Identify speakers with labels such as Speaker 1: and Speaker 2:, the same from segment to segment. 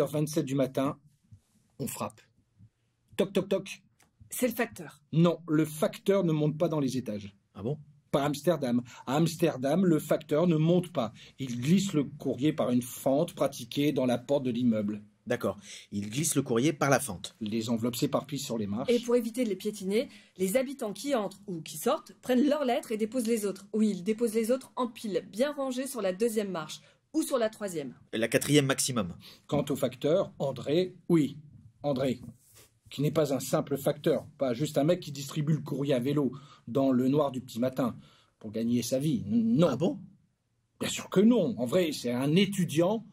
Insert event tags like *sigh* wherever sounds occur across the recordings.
Speaker 1: heures 27 du matin, on frappe. Toc, toc, toc.
Speaker 2: C'est le facteur.
Speaker 1: Non, le facteur ne monte pas dans les étages. Ah bon Pas à Amsterdam. À Amsterdam, le facteur ne monte pas. Il glisse le courrier par une fente pratiquée dans la porte de l'immeuble.
Speaker 3: D'accord. Il glisse le courrier par la fente. Les enveloppes s'éparpillent sur les marches. Et
Speaker 2: pour éviter de les piétiner, les habitants qui entrent ou qui sortent prennent leurs lettres et déposent les autres. Oui, ils déposent les autres en pile, bien rangées sur la deuxième marche, ou sur la troisième
Speaker 3: La quatrième maximum. Quant au
Speaker 1: facteur, André, oui, André, qui n'est pas un simple facteur, pas juste un mec qui distribue le courrier à vélo dans le noir du petit matin pour gagner sa vie. Non. Ah bon Bien sûr que non. En vrai, c'est un étudiant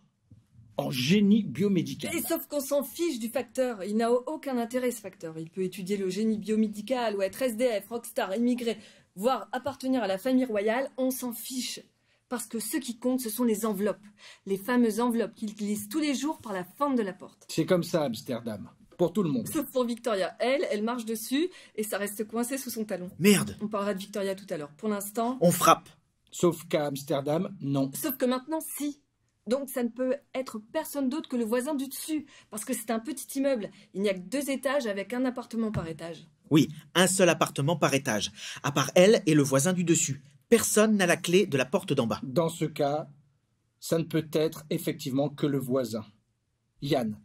Speaker 1: en génie biomédical. Et
Speaker 2: sauf qu'on s'en fiche du facteur. Il n'a aucun intérêt, ce facteur. Il peut étudier le génie biomédical ou être SDF, rockstar, immigré, voire appartenir à la famille royale. On s'en fiche. Parce que ce qui compte, ce sont les enveloppes. Les fameuses enveloppes qu'ils glissent tous les jours par la fente de la porte.
Speaker 1: C'est comme ça, Amsterdam. Pour tout le monde. Sauf
Speaker 2: pour Victoria. Elle, elle marche dessus et ça reste coincé sous son talon. Merde On parlera de Victoria tout à l'heure. Pour l'instant.
Speaker 1: On frappe Sauf qu'à Amsterdam, non.
Speaker 2: Sauf que maintenant, si. Donc ça ne peut être personne d'autre que le voisin du dessus, parce que c'est un petit immeuble. Il n'y a que deux étages avec un appartement par étage.
Speaker 3: Oui, un seul appartement par étage, à part elle et le voisin du dessus. Personne n'a la clé de la porte d'en bas. Dans ce cas, ça ne peut être effectivement que le voisin.
Speaker 1: Yann.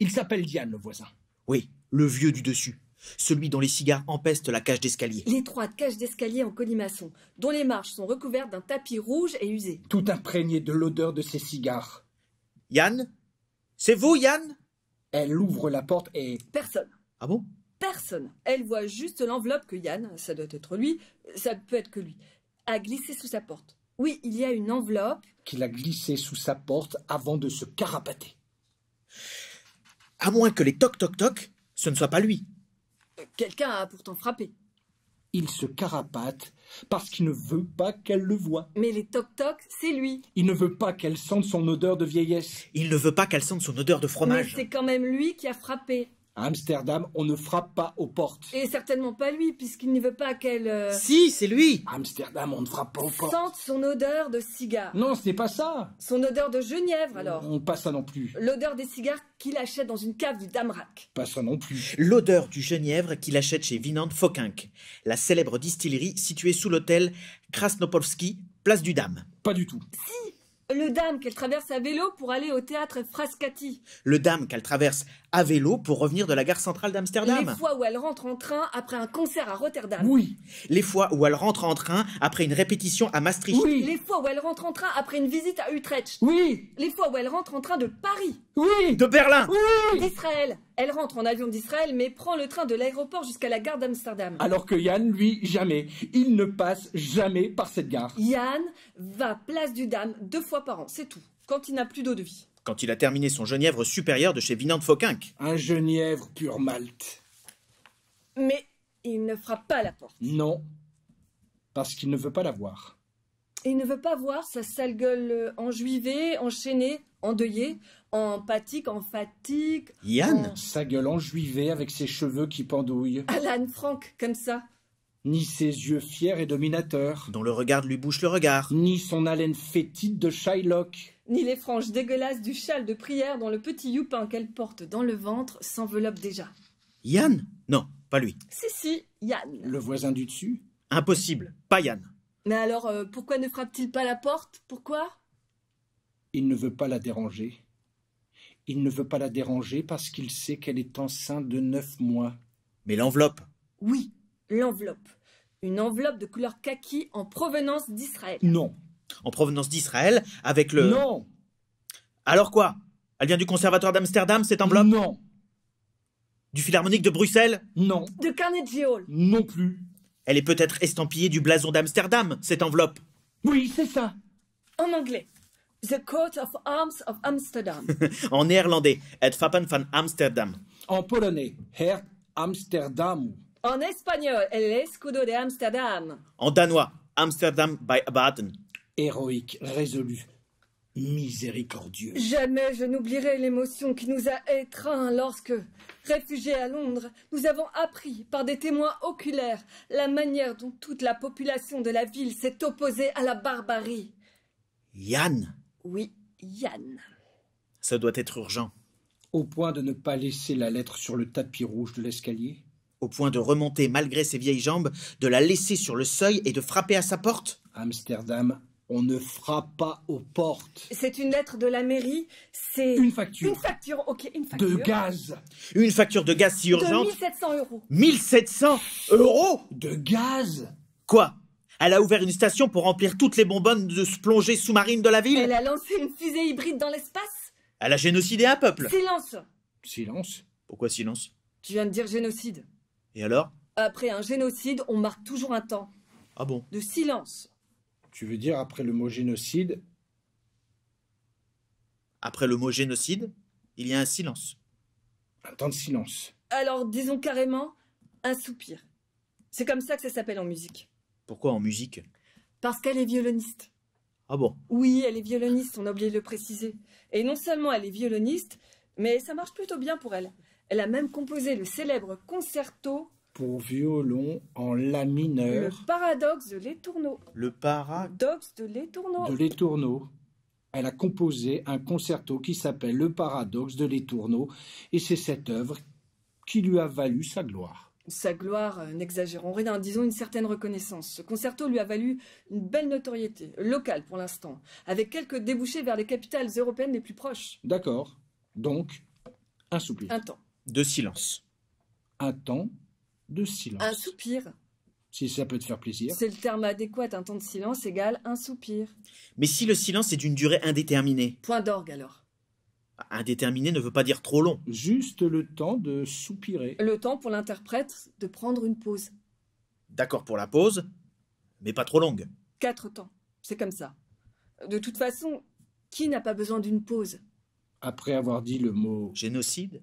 Speaker 1: Il s'appelle Yann, le voisin.
Speaker 3: Oui, le vieux du dessus. Celui dont les cigares empestent la cage d'escalier.
Speaker 2: L'étroite cage d'escalier en colimaçon, dont les marches sont recouvertes d'un tapis
Speaker 1: rouge et usé.
Speaker 3: Tout imprégné de l'odeur de ses cigares. Yann C'est
Speaker 1: vous, Yann Elle ouvre la porte et. Personne. Ah bon Personne. Elle voit
Speaker 2: juste l'enveloppe que Yann, ça doit être lui, ça peut être que lui, a glissé sous sa porte. Oui, il y a une enveloppe.
Speaker 1: Qu'il a glissé sous sa porte avant de se carapater. À moins que les toc-toc-toc, ce ne soit pas lui. Euh, quelqu'un a pourtant frappé. Il se carapate parce qu'il ne veut pas qu'elle le voie. Mais les toc-toc, c'est lui. Il ne veut pas qu'elle sente son odeur de vieillesse. Il ne veut pas qu'elle sente son odeur de fromage. c'est
Speaker 2: quand même lui qui a frappé.
Speaker 1: À Amsterdam, on ne frappe pas aux portes.
Speaker 2: Et certainement pas lui, puisqu'il ne veut pas qu'elle. Euh,
Speaker 1: si, c'est lui À Amsterdam, on ne frappe pas aux portes. sente
Speaker 2: son odeur de cigare.
Speaker 1: Non, ce n'est pas ça.
Speaker 2: Son odeur de genièvre, alors.
Speaker 1: On passe ça non plus.
Speaker 2: L'odeur des cigares qu'il achète dans une cave du Damrak.
Speaker 3: Pas ça non plus. L'odeur du genièvre qu'il achète chez Vinand Fokink, la célèbre distillerie située sous l'hôtel Krasnopolski, place du Dame. Pas du tout. Si
Speaker 2: le dame qu'elle traverse à vélo pour aller au théâtre Frascati.
Speaker 3: Le dame qu'elle traverse à vélo pour revenir de la gare centrale d'Amsterdam. Les fois
Speaker 2: où elle rentre en train après un concert à Rotterdam.
Speaker 3: Oui. Les fois où elle rentre en train après une répétition à Maastricht. Oui. Les
Speaker 2: fois où elle rentre en train après une visite à Utrecht. Oui. Les fois où elle rentre en train de Paris.
Speaker 3: Oui De Berlin
Speaker 2: Oui D'Israël Elle rentre en avion d'Israël, mais prend le train de l'aéroport jusqu'à la gare d'Amsterdam.
Speaker 3: Alors que Yann, lui, jamais. Il ne passe jamais par cette gare.
Speaker 2: Yann va place du Dame deux fois par an, c'est tout. Quand il n'a plus d'eau de vie.
Speaker 3: Quand il a terminé son genièvre supérieur de chez Vinant Fauquinck. Un genièvre pur malte.
Speaker 2: Mais il ne frappe pas à la porte.
Speaker 1: Non, parce qu'il ne veut pas la voir.
Speaker 2: Il ne veut pas voir sa sale gueule euh, enjuivée, enchaînée, endeuillé, empathique, en fatigue. Yann
Speaker 1: Sa gueule juivet avec ses cheveux qui pendouillent.
Speaker 2: Alan Franck, comme ça.
Speaker 1: Ni ses yeux fiers et dominateurs. Dont le regard lui bouche le regard. Ni son haleine fétide de Shylock.
Speaker 2: Ni les franges dégueulasses du châle de prière dont le petit youpin qu'elle porte dans le ventre s'enveloppe déjà.
Speaker 3: Yann Non, pas lui.
Speaker 2: Si, si, Yann.
Speaker 3: Le voisin du dessus Impossible, pas Yann.
Speaker 2: Mais alors, euh, pourquoi ne frappe-t-il pas la porte Pourquoi
Speaker 1: il ne veut pas la déranger. Il ne veut pas la déranger parce qu'il sait qu'elle est enceinte de neuf mois. Mais l'enveloppe Oui,
Speaker 2: l'enveloppe. Une enveloppe de couleur kaki en provenance d'Israël.
Speaker 3: Non. En provenance d'Israël avec le... Non Alors quoi Elle vient du conservatoire d'Amsterdam, cette enveloppe Non. Du Philharmonique de Bruxelles Non. De Carnegie Hall Non plus. Elle est peut-être estampillée du blason d'Amsterdam, cette enveloppe. Oui, c'est ça.
Speaker 2: En anglais. The coat of arms of Amsterdam.
Speaker 3: *laughs* en néerlandais, het van Amsterdam. En polonais, Herr Amsterdam.
Speaker 2: En espagnol, el escudo de Amsterdam.
Speaker 3: En danois, Amsterdam by Abaden. Héroïque, résolu, miséricordieux.
Speaker 2: Jamais je n'oublierai l'émotion qui nous a étreints lorsque, réfugiés à Londres, nous avons appris par des témoins oculaires la manière dont toute la population de la ville s'est opposée à la barbarie. Yann, oui, Yann.
Speaker 3: Ça doit être urgent. Au point de ne pas laisser la lettre sur le tapis rouge de l'escalier Au point de remonter malgré ses vieilles jambes, de la laisser sur le seuil et de frapper à sa porte Amsterdam, on ne frappe pas aux portes.
Speaker 2: C'est une lettre de la mairie, c'est... Une facture. Une facture, ok, une facture. De gaz.
Speaker 3: Une facture de gaz si urgente. De
Speaker 2: 1700 euros.
Speaker 3: 1700 euros De gaz Quoi elle a ouvert une station pour remplir toutes les bonbonnes de plongée sous-marine de la ville. Elle a
Speaker 2: lancé une fusée hybride dans l'espace.
Speaker 3: Elle a génocidé un peuple. Silence Silence Pourquoi silence
Speaker 2: Tu viens de dire génocide. Et alors Après un génocide, on marque toujours un temps.
Speaker 3: Ah bon De
Speaker 1: silence.
Speaker 3: Tu veux dire après le mot génocide Après le mot génocide, il y a un silence. Un temps de silence.
Speaker 2: Alors disons carrément un soupir. C'est comme ça que ça s'appelle en musique.
Speaker 3: Pourquoi en musique
Speaker 2: Parce qu'elle est violoniste. Ah bon Oui, elle est violoniste, on a oublié de le préciser. Et non seulement elle est violoniste, mais ça marche plutôt bien pour elle. Elle a même composé le célèbre concerto
Speaker 3: pour
Speaker 1: violon en la mineur. Le
Speaker 2: paradoxe de l'étourneau.
Speaker 1: Le paradoxe
Speaker 2: de l'étourneau.
Speaker 1: De l'étourneau. Elle a composé un concerto qui s'appelle Le paradoxe de l'étourneau et c'est cette œuvre qui lui a valu sa gloire
Speaker 2: sa gloire, euh, n'exagérons rien, disons une certaine reconnaissance. Ce concerto lui a valu une belle notoriété, locale pour l'instant, avec quelques débouchés vers les capitales européennes les plus proches.
Speaker 1: D'accord. Donc, un soupir. Un temps. De silence. Un temps de silence. Un
Speaker 2: soupir.
Speaker 3: Si ça peut te faire plaisir. C'est le
Speaker 2: terme adéquat, un temps de silence égale un soupir.
Speaker 3: Mais si le silence est d'une durée indéterminée
Speaker 2: Point d'orgue alors.
Speaker 3: Indéterminé ne veut pas dire trop long. Juste le temps de soupirer.
Speaker 2: Le temps pour l'interprète de prendre une pause.
Speaker 3: D'accord pour la pause, mais pas trop longue.
Speaker 2: Quatre temps, c'est comme ça. De toute façon, qui n'a pas besoin d'une pause
Speaker 3: Après avoir dit le mot génocide,